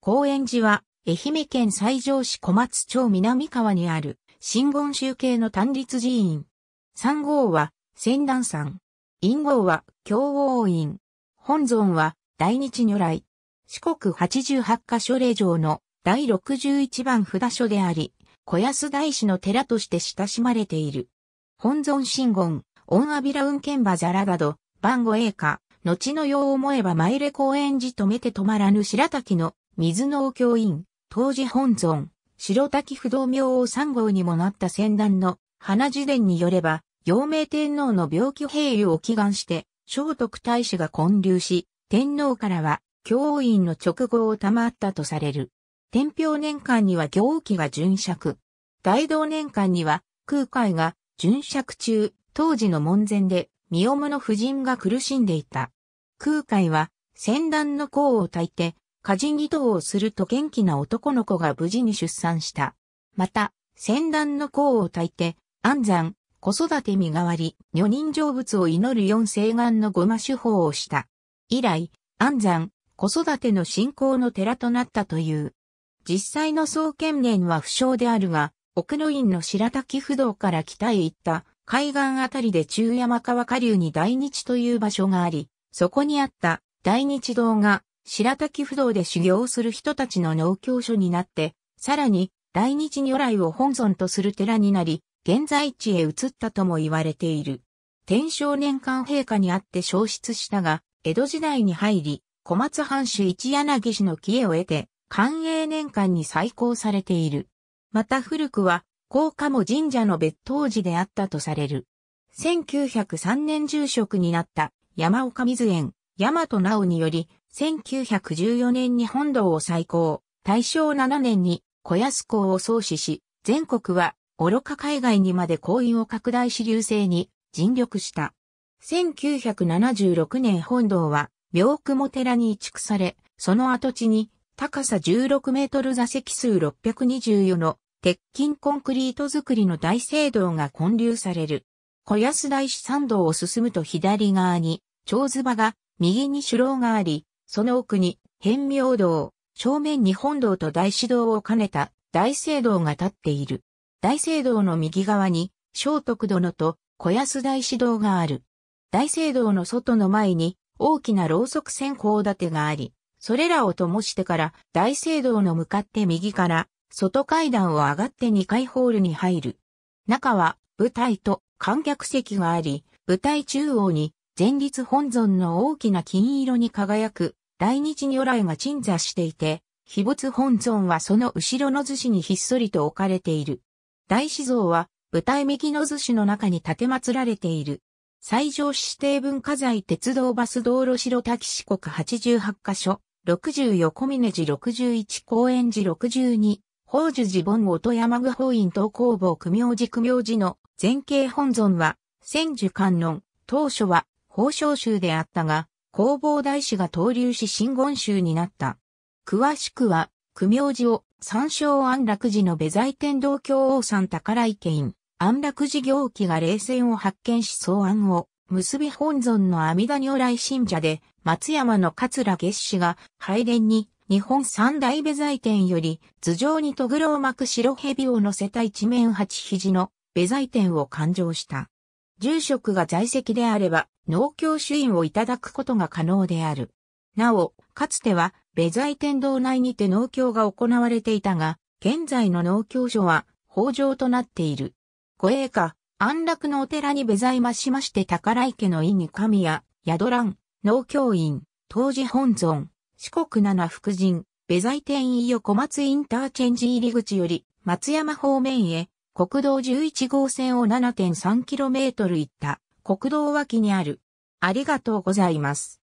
高円寺は、愛媛県西条市小松町南川にある、新言宗系の単立寺院。三号は、仙南山。陰号は、京王院。本尊は、大日如来。四国八十八箇所霊場の第六十一番札所であり、小安大師の寺として親しまれている。本尊神言、恩阿弥羅雲剣馬ザラなど、番号栄華、後の世を思えば前れ公園寺止めて止まらぬ白滝の水農教員、当時本尊、白滝不動明王三号にもなった先団の花辞伝によれば、陽明天皇の病気併用を祈願して、聖徳太子が建立し、天皇からは教員の直後を賜ったとされる。天平年間には行基が巡釈。大道年間には空海が巡釈中、当時の門前で、身重の夫人が苦しんでいた。空海は、戦団の功を焚いて、家人祈祷をすると元気な男の子が無事に出産した。また、戦乱の功を焚いて、安産、子育て身代わり、女人成仏を祈る四聖願のごま手法をした。以来、安産、子育ての信仰の寺となったという。実際の創建年は不詳であるが、奥の院の白滝不動から北へ行った海岸あたりで中山川下流に大日という場所があり、そこにあった大日堂が白滝不動で修行する人たちの農協所になって、さらに、大日如来を本尊とする寺になり、現在地へ移ったとも言われている。天正年間陛下にあって消失したが、江戸時代に入り、小松藩主一柳氏の帰依を得て、寛永年間に再興されている。また古くは、高賀も神社の別当寺であったとされる。1903年住職になった山岡水園、大和直により、1914年に本堂を再興、大正7年に小安港を創始し、全国は愚か海外にまで行員を拡大し流星に尽力した。1976年本堂は、病雲寺に移築され、その跡地に高さ16メートル座席数624の鉄筋コンクリート造りの大聖堂が建立される。小安大師参道を進むと左側に、長ズバが右に主楼があり、その奥に、変妙堂、正面に本堂と大師堂を兼ねた大聖堂が立っている。大聖堂の右側に、聖徳殿と小安大師堂がある。大聖堂の外の前に、大きなろうそく線香立てがあり、それらを灯してから大聖堂の向かって右から外階段を上がって2階ホールに入る。中は舞台と観客席があり、舞台中央に前立本尊の大きな金色に輝く大日如来が鎮座していて、秘仏本尊はその後ろの寿司にひっそりと置かれている。大師像は舞台右の寿司の中に建て祀られている。最上指定文化財鉄道バス道路城滝四国88カ所、60横峰寺61公園寺62、宝珠寺本音山具法院東工房久明寺久明寺の前景本尊は、千樹観音、当初は宝生州であったが、弘法大師が登竜し真言宗になった。詳しくは、苦名寺を参照安楽寺の部在天道教王さん宝池院、安楽寺行基が霊戦を発見し草案を、結び本尊の阿弥陀如来信者で、松山の桂月氏が、拝殿に、日本三大部在天より、頭上にトグロを巻く白蛇を乗せた一面八肘の部在天を勘定した。住職が在籍であれば、農協主員をいただくことが可能である。なお、かつては、米在天堂内にて農協が行われていたが、現在の農協所は、法上となっている。護衛下、安楽のお寺に米在増ましまして宝池の意に神谷、宿蘭、農協院、当時本尊、四国七福神、米在天院横松インターチェンジ入り口より、松山方面へ、国道11号線を 7.3km 行った国道脇にある。ありがとうございます。